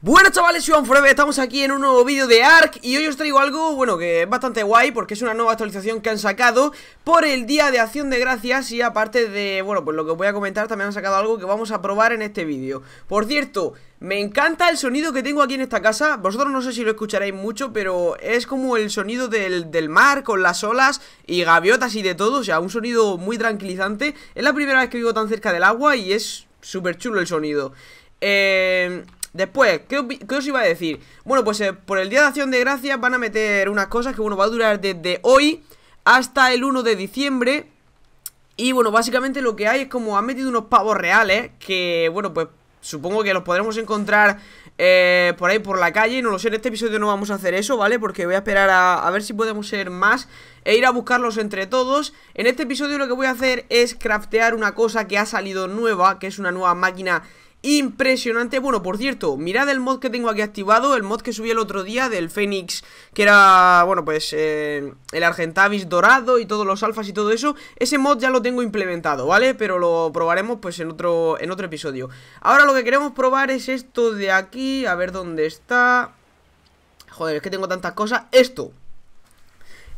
Bueno chavales, soy estamos aquí en un nuevo vídeo de ARK Y hoy os traigo algo, bueno, que es bastante guay Porque es una nueva actualización que han sacado Por el Día de Acción de Gracias Y aparte de, bueno, pues lo que os voy a comentar También han sacado algo que vamos a probar en este vídeo Por cierto, me encanta el sonido que tengo aquí en esta casa Vosotros no sé si lo escucharéis mucho Pero es como el sonido del, del mar Con las olas y gaviotas y de todo O sea, un sonido muy tranquilizante Es la primera vez que vivo tan cerca del agua Y es súper chulo el sonido Eh... Después, ¿qué, os iba a decir? Bueno, pues eh, por el Día de Acción de Gracias van a meter unas cosas que, bueno, va a durar desde hoy hasta el 1 de diciembre. Y, bueno, básicamente lo que hay es como han metido unos pavos reales que, bueno, pues supongo que los podremos encontrar eh, por ahí por la calle. No lo sé, en este episodio no vamos a hacer eso, ¿vale? Porque voy a esperar a, a ver si podemos ser más e ir a buscarlos entre todos. En este episodio lo que voy a hacer es craftear una cosa que ha salido nueva, que es una nueva máquina impresionante. Bueno, por cierto, mirad el mod que tengo aquí activado, el mod que subí el otro día del Fénix, que era, bueno, pues eh, el Argentavis dorado y todos los alfas y todo eso. Ese mod ya lo tengo implementado, ¿vale? Pero lo probaremos pues en otro, en otro episodio. Ahora lo que queremos probar es esto de aquí, a ver dónde está... Joder, es que tengo tantas cosas. Esto.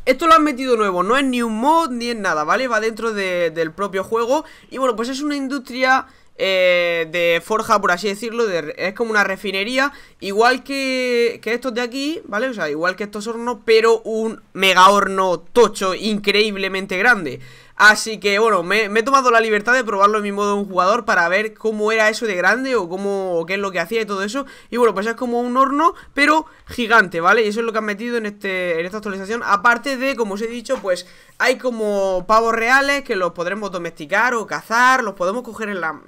Esto lo han metido nuevo, no es ni un mod ni es nada, ¿vale? Va dentro del propio juego. Y bueno, pues es una industria eh, de forja, por así decirlo, es como una refinería, igual que, que, estos de aquí, ¿vale? O sea, igual que estos hornos, pero un mega horno tocho increíblemente grande. Así que bueno, me, he tomado la libertad de probarlo en mi modo un jugador para ver cómo era eso de grande o cómo qué es lo que hacía y todo eso. Y bueno, pues es como un horno, pero gigante, ¿vale? Y eso es lo que han metido en, este, en esta actualización. Aparte de, como os he dicho, pues hay como pavos reales que los podremos domesticar o cazar, los podemos coger en la,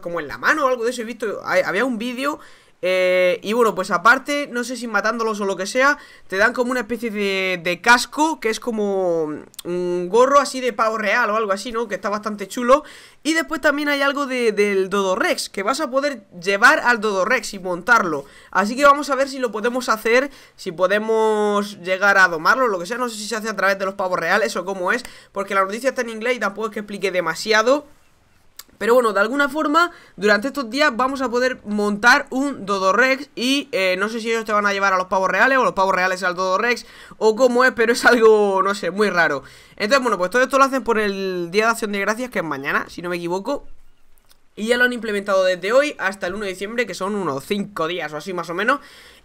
como en la mano o algo de eso. He visto, había un vídeo eh, y bueno, pues aparte, no sé si matándolos o lo que sea Te dan como una especie de, casco Que es como un gorro así de pavo real o algo así, ¿no? Que está bastante chulo Y después también hay algo del del Dodorex Que vas a poder llevar al Dodorex y montarlo Así que vamos a ver si lo podemos hacer Si podemos llegar a domarlo, lo que sea No sé si se hace a través de los pavos reales o cómo es Porque la noticia está en inglés y tampoco es que explique demasiado pero bueno, de alguna forma, durante estos días vamos a poder montar un Dodorex y eh, no sé si ellos te van a llevar a los pavos reales o los pavos reales al Dodorex o cómo es, pero es algo, no sé, muy raro. Entonces, bueno, pues todo esto lo hacen por el Día de Acción de Gracias, que es mañana, si no me equivoco. Y ya lo han implementado desde hoy hasta el 1 de diciembre, que son unos 5 días o así más o menos.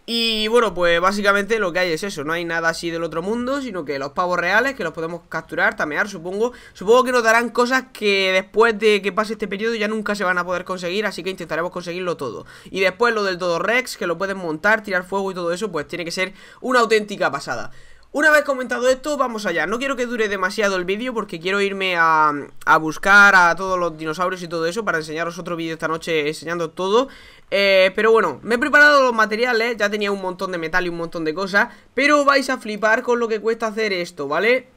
Y bueno, pues básicamente lo que hay es eso, no hay nada así del otro mundo, sino que los pavos reales que los podemos capturar, tamear, supongo. Supongo que nos darán cosas que después de que pase este periodo ya nunca se van a poder conseguir, así que intentaremos conseguirlo todo. Y después lo del todo Rex, que lo pueden montar, tirar fuego y todo eso, pues tiene que ser una auténtica pasada. Una vez comentado esto, vamos allá. No quiero que dure demasiado el vídeo porque quiero irme a, buscar a todos los dinosaurios y todo eso para enseñaros otro vídeo esta noche enseñando todo. Eh, pero bueno, me he preparado los materiales, ya tenía un montón de metal y un montón de cosas, pero vais a flipar con lo que cuesta hacer esto, ¿vale?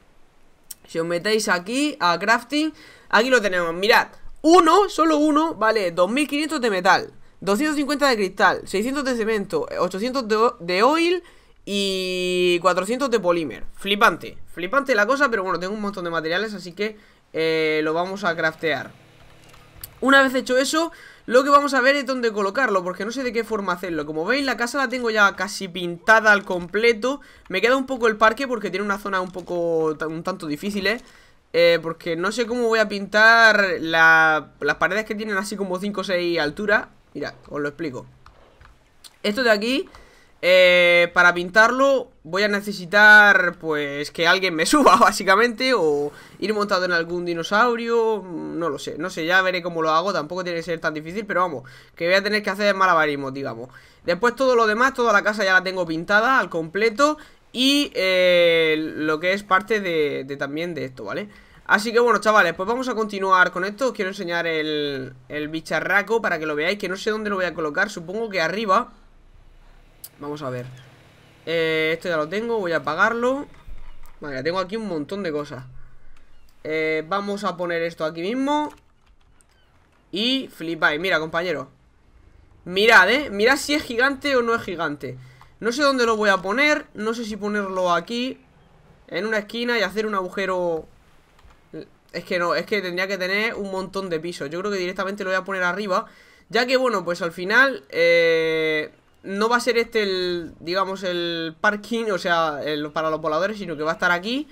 Si os metéis aquí, a crafting, aquí lo tenemos, mirad. Uno, solo uno, vale 2500 de metal, 250 de cristal, 600 de cemento, 800 de, de oil... Y 400 de polímer, flipante, flipante la cosa, pero bueno, tengo un montón de materiales, así que eh, lo vamos a craftear Una vez hecho eso, lo que vamos a ver es dónde colocarlo, porque no sé de qué forma hacerlo Como veis, la casa la tengo ya casi pintada al completo Me queda un poco el parque porque tiene una zona un poco, un tanto difícil, ¿eh? ¿eh? porque no sé cómo voy a pintar las paredes que tienen así como 5 o 6 alturas Mira, os lo explico Esto de aquí eh, para pintarlo voy a necesitar pues que alguien me suba básicamente o ir montado en algún dinosaurio, mm, no lo sé, no sé, ya veré cómo lo hago, tampoco tiene que ser tan difícil, pero vamos, que voy a tener que hacer malabarismos, digamos. Después todo lo demás, toda la casa ya la tengo pintada al completo y eh, lo que es parte de, también de esto, ¿vale? Así que bueno, chavales, pues vamos a continuar con esto, os quiero enseñar el, el bicharraco para que lo veáis, que no sé dónde lo voy a colocar, supongo que arriba... Vamos a ver eh, Esto ya lo tengo, voy a apagarlo Vale, tengo aquí un montón de cosas eh, Vamos a poner esto aquí mismo Y flipáis, mira compañero Mirad, eh, mirad si es gigante o no es gigante No sé dónde lo voy a poner No sé si ponerlo aquí En una esquina y hacer un agujero Es que no, es que tendría que tener un montón de pisos Yo creo que directamente lo voy a poner arriba Ya que, bueno, pues al final Eh no va a ser este el, digamos, el parking, o sea, el, para los voladores, sino que va a estar aquí.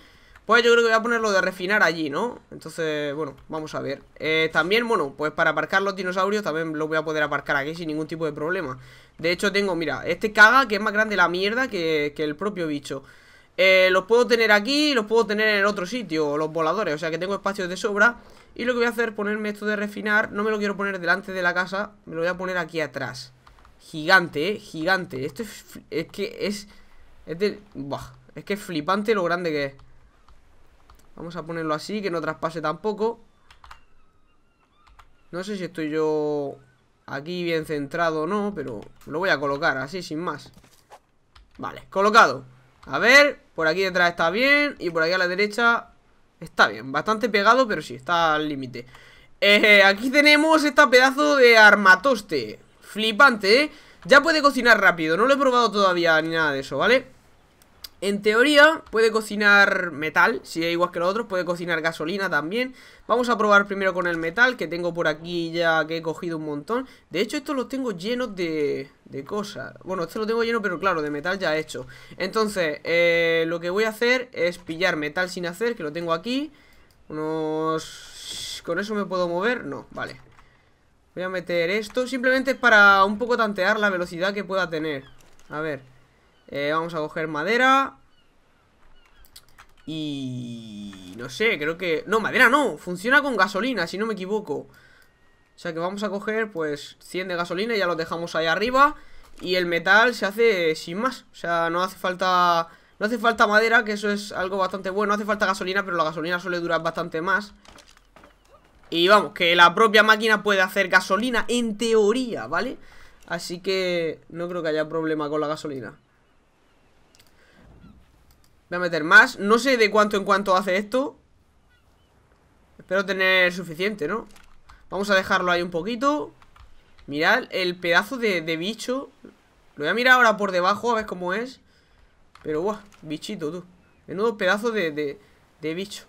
Pues yo creo que voy a ponerlo de refinar allí, ¿no? Entonces, bueno, vamos a ver eh, También, bueno, pues para aparcar los dinosaurios También los voy a poder aparcar aquí sin ningún tipo de problema De hecho tengo, mira, este caga Que es más grande la mierda que, que el propio bicho eh, Los puedo tener aquí Los puedo tener en el otro sitio, los voladores O sea que tengo espacios de sobra Y lo que voy a hacer es ponerme esto de refinar No me lo quiero poner delante de la casa Me lo voy a poner aquí atrás Gigante, eh, gigante Esto es, es que es es, es que es flipante lo grande que es Vamos a ponerlo así, que no traspase tampoco No sé si estoy yo aquí bien centrado o no Pero lo voy a colocar así, sin más Vale, colocado A ver, por aquí detrás está bien Y por aquí a la derecha está bien Bastante pegado, pero sí, está al límite eh, Aquí tenemos esta pedazo de armatoste Flipante, ¿eh? Ya puede cocinar rápido, no lo he probado todavía ni nada de eso, ¿vale? En teoría puede cocinar metal, si es igual que los otros, puede cocinar gasolina también. Vamos a probar primero con el metal, que tengo por aquí ya que he cogido un montón. De hecho, esto lo tengo llenos de, de cosas. Bueno, esto lo tengo lleno, pero claro, de metal ya he hecho. Entonces, eh, lo que voy a hacer es pillar metal sin hacer, que lo tengo aquí. Unos... ¿Con eso me puedo mover? No, vale. Voy a meter esto simplemente para un poco tantear la velocidad que pueda tener A ver eh, Vamos a coger madera Y... no sé, creo que... No, madera no, funciona con gasolina, si no me equivoco o sea que vamos a coger pues 100 de gasolina y ya lo dejamos ahí arriba Y el metal se hace sin más O sea, no hace falta no hace falta madera, que eso es algo bastante bueno No hace falta gasolina, pero la gasolina suele durar bastante más y vamos, que la propia máquina puede hacer gasolina en teoría, ¿vale? Así que no creo que haya problema con la gasolina Voy a meter más No sé de cuánto en cuánto hace esto Espero tener suficiente, ¿no? Vamos a dejarlo ahí un poquito Mirad el pedazo de, bicho Lo voy a mirar ahora por debajo a ver cómo es Pero, guau, bichito, tú Menudo pedazo de, de, de bicho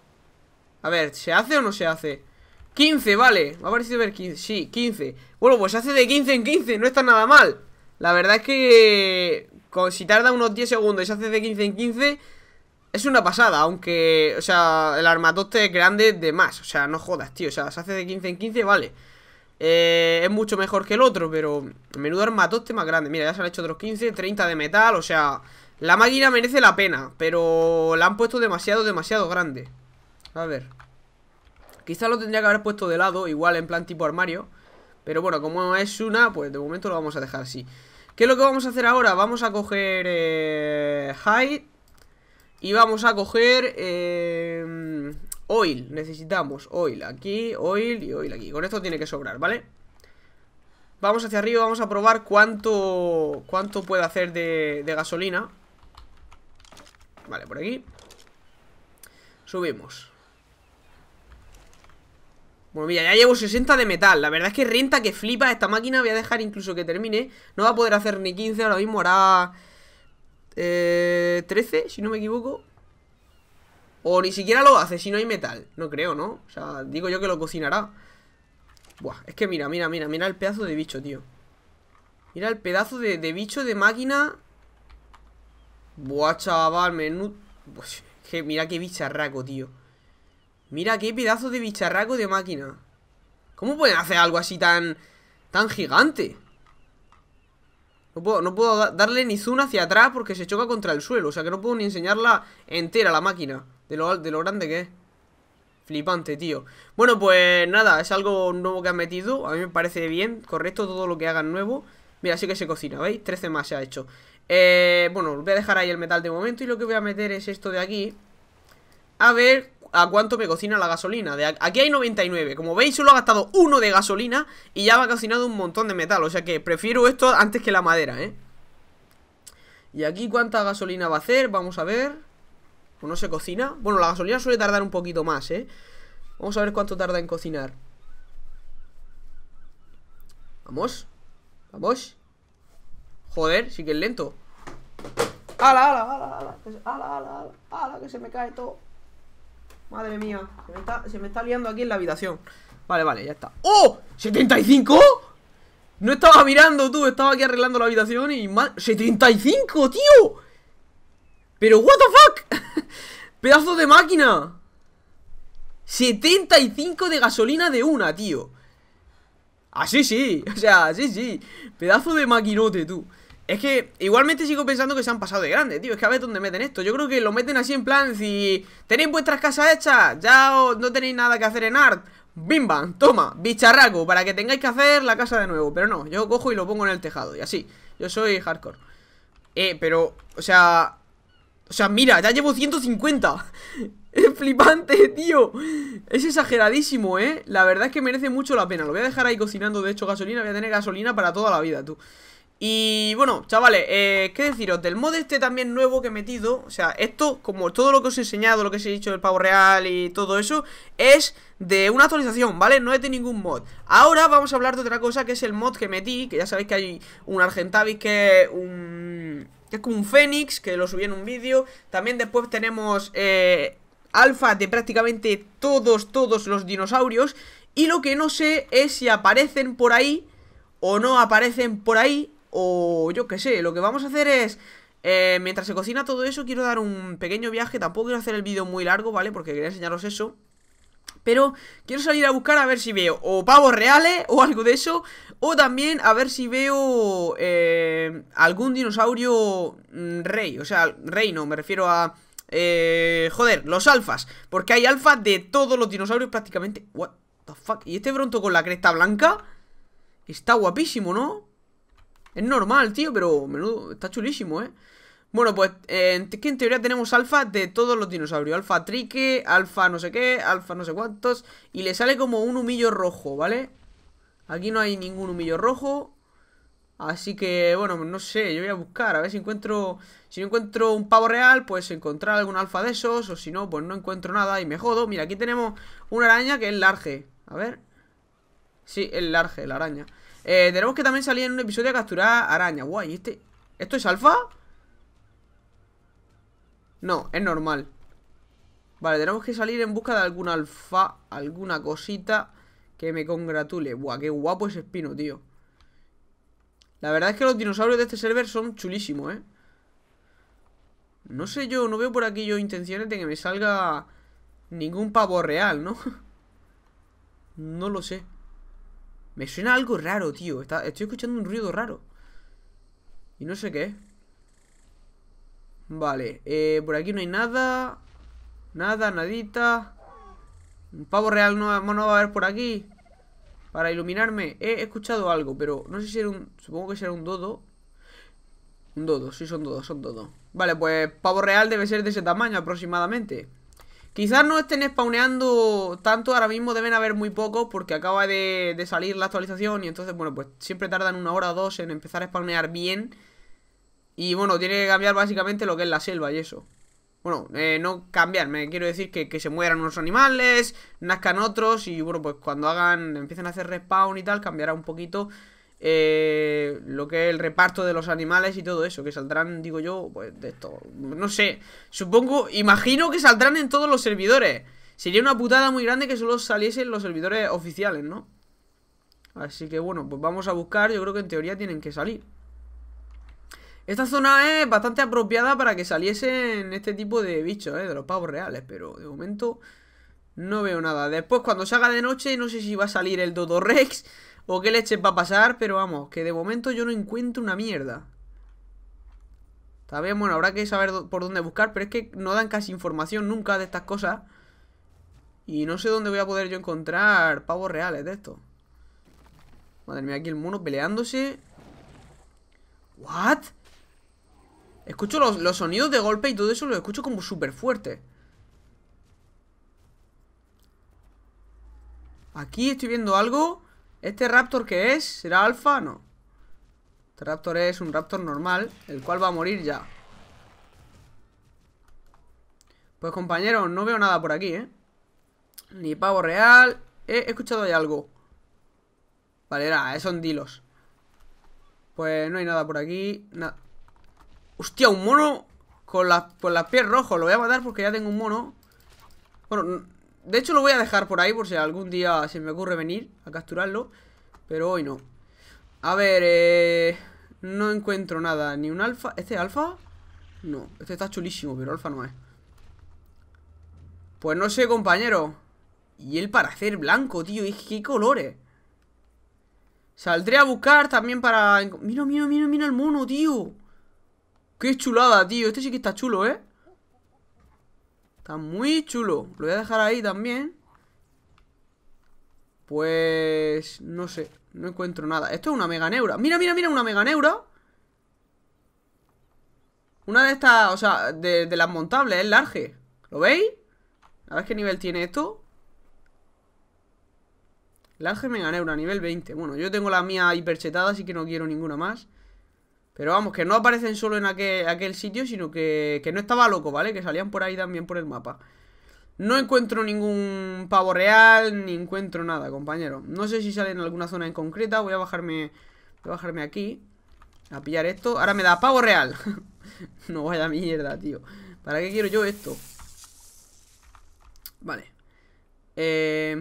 A ver, ¿se hace o no se hace? 15, vale, me ha parecido ver 15, sí, 15 Bueno, pues hace de 15 en 15, no está nada mal La verdad es que con, si tarda unos 10 segundos y se hace de 15 en 15 Es una pasada, aunque, o sea, el armatoste es grande de más O sea, no jodas, tío, o sea, se hace de 15 en 15, vale eh, Es mucho mejor que el otro, pero menudo armatoste más grande Mira, ya se han hecho otros 15, 30 de metal, o sea La máquina merece la pena, pero la han puesto demasiado, demasiado grande A ver Quizás lo tendría que haber puesto de lado, igual en plan tipo armario. Pero bueno, como es una, pues de momento lo vamos a dejar así. ¿Qué es lo que vamos a hacer ahora? Vamos a coger eh, y vamos a coger eh, Oil. Necesitamos Oil aquí, Oil y Oil aquí. Con esto tiene que sobrar, ¿vale? Vamos hacia arriba, vamos a probar cuánto, cuánto puede hacer de gasolina. Vale, por aquí. Subimos. Bueno, mira, ya llevo 60 de metal La verdad es que renta que flipa esta máquina Voy a dejar incluso que termine No va a poder hacer ni 15, ahora mismo hará... Eh, 13, si no me equivoco O ni siquiera lo hace si no hay metal No creo, ¿no? O sea, digo yo que lo cocinará Buah, es que mira, mira, mira Mira el pedazo de bicho, tío Mira el pedazo de, bicho de máquina Buah, chaval, menú... Pues, mira qué bicharraco, tío Mira qué pedazo de bicharraco de máquina. ¿Cómo pueden hacer algo así tan... tan gigante? No puedo, no puedo darle ni zoom hacia atrás porque se choca contra el suelo. O sea que no puedo ni enseñarla entera la máquina. De lo, de lo grande que es. Flipante, tío. Bueno, pues nada, es algo nuevo que han metido. A mí me parece bien, correcto, todo lo que hagan nuevo. Mira, sí que se cocina, ¿veis? 13 más se ha hecho. Eh, bueno, voy a dejar ahí el metal de momento y lo que voy a meter es esto de aquí. A ver a cuánto me cocina la gasolina. De aquí hay 99. Como veis, solo ha gastado uno de gasolina y ya va ha cocinado un montón de metal. O sea que prefiero esto antes que la madera, ¿eh? Y aquí cuánta gasolina va a hacer, vamos a ver. Pues no se cocina. Bueno, la gasolina suele tardar un poquito más, ¿eh? Vamos a ver cuánto tarda en cocinar. Vamos. Vamos. Joder, sí que es lento. ¡Hala, hala, ala, ala hala, hala! hala que se me cae todo! Madre mía, se me, está, liando aquí en la habitación Vale, vale, ya está ¡Oh! ¿75? No estaba mirando, tú Estaba aquí arreglando la habitación y... mal. ¡75, tío! Pero, what the fuck Pedazo de máquina 75 de gasolina de una, tío Así sí, o sea, así sí Pedazo de maquinote, tú es que igualmente sigo pensando que se han pasado de grande, tío. Es que a ver dónde meten esto. Yo creo que lo meten así en plan, si tenéis vuestras casas hechas, ya no tenéis nada que hacer en art. Bim bam, toma, bicharraco, para que tengáis que hacer la casa de nuevo. Pero no, yo cojo y lo pongo en el tejado y así. Yo soy hardcore. Eh, pero, o sea... O sea, mira, ya llevo 150. Es flipante, tío Es exageradísimo, ¿eh? La verdad es que merece mucho la pena Lo voy a dejar ahí cocinando, de hecho, gasolina Voy a tener gasolina para toda la vida, tú y bueno, chavales, eh, qué deciros, del mod este también nuevo que he metido O sea, esto, como todo lo que os he enseñado, lo que os he dicho del pavo real y todo eso Es de una actualización, ¿vale? No es de ningún mod Ahora vamos a hablar de otra cosa que es el mod que metí Que ya sabéis que hay un Argentavis que es un... como un Fénix, que lo subí en un vídeo También después tenemos... Eh, alfa de prácticamente todos, todos los dinosaurios Y lo que no sé es si aparecen por ahí o no aparecen por ahí o yo qué sé, lo que vamos a hacer es... Eh, mientras se cocina todo eso, quiero dar un pequeño viaje. Tampoco quiero hacer el vídeo muy largo, ¿vale? Porque quería enseñaros eso. Pero quiero salir a buscar a ver si veo o pavos reales o algo de eso. O también a ver si veo eh, algún dinosaurio mm, rey. O sea, reino, me refiero a... Eh, joder, los alfas. Porque hay alfas de todos los dinosaurios prácticamente. What the fuck. ¿Y este bronto con la cresta blanca? Está guapísimo, ¿no? Es normal, tío, pero menudo, está chulísimo, ¿eh? Bueno, pues eh, que en teoría tenemos alfa de todos los dinosaurios. Alfa trique, alfa no sé qué, alfa no sé cuántos. Y le sale como un humillo rojo, ¿vale? Aquí no hay ningún humillo rojo. Así que, bueno, no sé, yo voy a buscar. A ver si encuentro... Si no encuentro un pavo real, pues encontrar algún alfa de esos. O si no, pues no encuentro nada y me jodo. Mira, aquí tenemos una araña que es large. A ver. Sí, es large, la araña. Eh, tenemos que también salir en un episodio a capturar arañas. Guay, este? ¿Esto es alfa? No, es normal. Vale, tenemos que salir en busca de algún alfa, alguna cosita que me congratule. ¡Guau! qué guapo es espino, tío. La verdad es que los dinosaurios de este server son chulísimos, ¿eh? No sé yo, no veo por aquí yo intenciones de que me salga ningún pavo real, ¿no? no lo sé. Me suena algo raro, tío. estoy escuchando un ruido raro. Y no sé qué Vale, eh, por aquí no hay nada. Nada, nadita. Un pavo real no, va a haber por aquí. Para iluminarme. He escuchado algo, pero no sé si era un... Supongo que será un dodo. Un dodo, sí, son dodos, son dodos. Vale, pues pavo real debe ser de ese tamaño aproximadamente. Quizás no estén spawneando tanto, ahora mismo deben haber muy pocos porque acaba de, salir la actualización y entonces, bueno, pues siempre tardan una hora o dos en empezar a spawnear bien. Y bueno, tiene que cambiar básicamente lo que es la selva y eso. Bueno, eh, no cambiar, me quiero decir que, que, se mueran unos animales, nazcan otros y bueno, pues cuando hagan, empiecen a hacer respawn y tal, cambiará un poquito eh, lo que es el reparto de los animales y todo eso, que saldrán, digo yo, pues de esto, no sé, supongo, imagino que saldrán en todos los servidores. Sería una putada muy grande que solo saliesen los servidores oficiales, ¿no? Así que bueno, pues vamos a buscar, yo creo que en teoría tienen que salir. Esta zona es bastante apropiada para que saliesen este tipo de bichos, ¿eh? de los pavos reales, pero de momento no veo nada. Después cuando se haga de noche, no sé si va a salir el Dodorex o qué leche va a pasar, pero vamos, que de momento yo no encuentro una mierda. Está bien, bueno, habrá que saber por dónde buscar, pero es que no dan casi información nunca de estas cosas. Y no sé dónde voy a poder yo encontrar pavos reales de esto. Madre mía, aquí el mono peleándose. ¿What? Escucho los, los sonidos de golpe y todo eso lo escucho como súper fuerte. Aquí estoy viendo algo ¿Este Raptor qué es? ¿Será alfa? No Este Raptor es un Raptor normal El cual va a morir ya Pues compañeros, no veo nada por aquí, ¿eh? Ni pavo real He escuchado ya algo Vale, era, eh, son dilos Pues no hay nada por aquí Nada Hostia, un mono con, la, con las pies rojos Lo voy a matar porque ya tengo un mono Bueno, de hecho lo voy a dejar por ahí por si algún día se me ocurre venir a capturarlo. Pero hoy no. A ver, eh, no encuentro nada. Ni un alfa. ¿Este alfa? No, este está chulísimo, pero alfa no es. Pues no sé, compañero. Y el para hacer blanco, tío. ¿Y qué colores? Saldré a buscar también para... Mira, mira, mira, mira el mono, tío. Qué chulada, tío. Este sí que está chulo, ¿eh? Está muy chulo. Lo voy a dejar ahí también. Pues... No sé. No encuentro nada. Esto es una mega Mira, mira, mira, una mega Una de estas, o sea, de, las montables, el large. ¿Lo veis? A ver qué nivel tiene esto. Large Meganeura, nivel 20. Bueno, yo tengo la mía hiperchetada, así que no quiero ninguna más. Pero vamos, que no aparecen solo en aquel, sitio, sino que, que, no estaba loco, ¿vale? Que salían por ahí también por el mapa. No encuentro ningún pavo real, ni encuentro nada, compañero. No sé si sale en alguna zona en concreta. Voy a bajarme, voy a bajarme aquí a pillar esto. Ahora me da pavo real. no vaya mierda, tío. ¿Para qué quiero yo esto? Vale. Eh...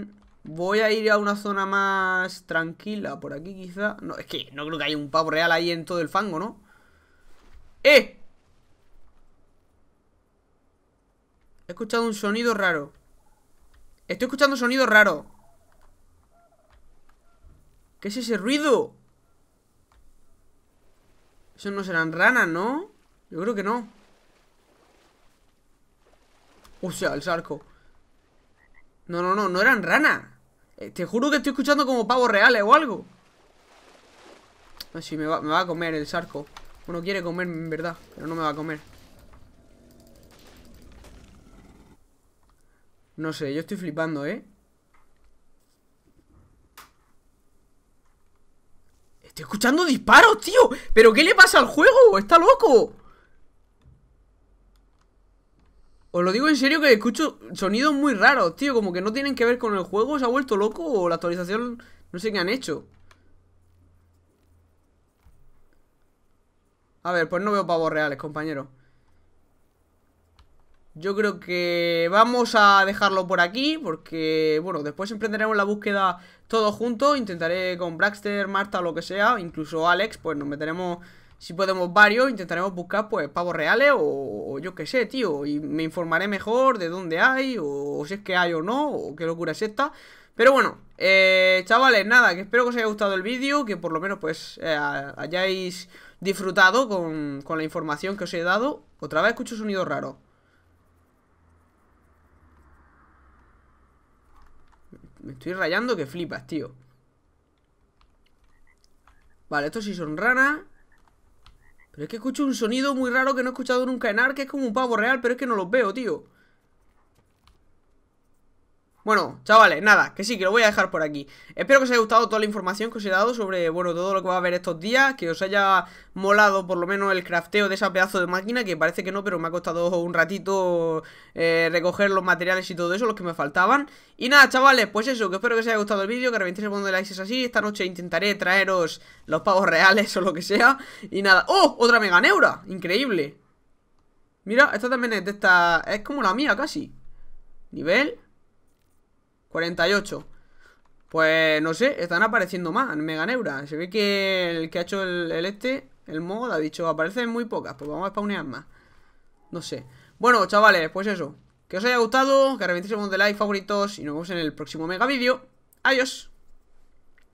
Voy a ir a una zona más tranquila por aquí quizá. No, es que no creo que haya un pavo real ahí en todo el fango, ¿no? ¡Eh! He escuchado un sonido raro. Estoy escuchando un sonido raro. ¿Qué es ese ruido? Eso no serán ranas, ¿no? Yo creo que no. O sea, el sarco. No, no, no, no eran ranas. Eh, te juro que estoy escuchando como pavos reales o algo. Si me me va a comer el sarco. Uno quiere comerme, en verdad, pero no me va a comer. No sé, yo estoy flipando, ¿eh? Estoy escuchando disparos, tío. ¿Pero qué le pasa al juego? ¡Está loco! Os lo digo en serio que escucho sonidos muy raros, tío. Como que no tienen que ver con el juego. ¿Se ha vuelto loco o la actualización? No sé qué han hecho. A ver, pues no veo pavos reales, compañero. Yo creo que vamos a dejarlo por aquí porque, bueno, después emprenderemos la búsqueda todos juntos. Intentaré con Braxter, Marta, lo que sea, incluso Alex, pues nos meteremos si podemos varios, intentaremos buscar pues pavos reales o, yo qué sé, tío. Y me informaré mejor de dónde hay o, si es que hay o no, o qué locura es esta. Pero bueno, eh, chavales, nada, que espero que os haya gustado el vídeo, que por lo menos pues eh, hayáis disfrutado con, la información que os he dado. Otra vez escucho sonido raro Me estoy rayando que flipas, tío. Vale, estos sí son ranas es que escucho un sonido muy raro que no he escuchado nunca en ARK, que es como un pavo real, pero es que no los veo, tío. Bueno, chavales, nada, que sí, que lo voy a dejar por aquí. Espero que os haya gustado toda la información que os he dado sobre, bueno, todo lo que va a haber estos días, que os haya molado por lo menos el crafteo de esa pedazo de máquina, que parece que no, pero me ha costado un ratito eh, recoger los materiales y todo eso, los que me faltaban. Y nada, chavales, pues eso, que espero que os haya gustado el vídeo, que reventéis el botón de likes si es así. Esta noche intentaré traeros los pavos reales o lo que sea. Y nada, ¡oh! Otra mega neura, increíble. Mira, esta también es de esta... Es como la mía, casi. Nivel... 48. Pues no sé, están apareciendo más Mega Neura. Se ve que el que ha hecho el, este, el mod, ha dicho aparecen muy pocas. Pues vamos a spawnear más. No sé. Bueno, chavales, pues eso. Que os haya gustado, que reventéis el de like, favoritos y nos vemos en el próximo mega vídeo. Adiós.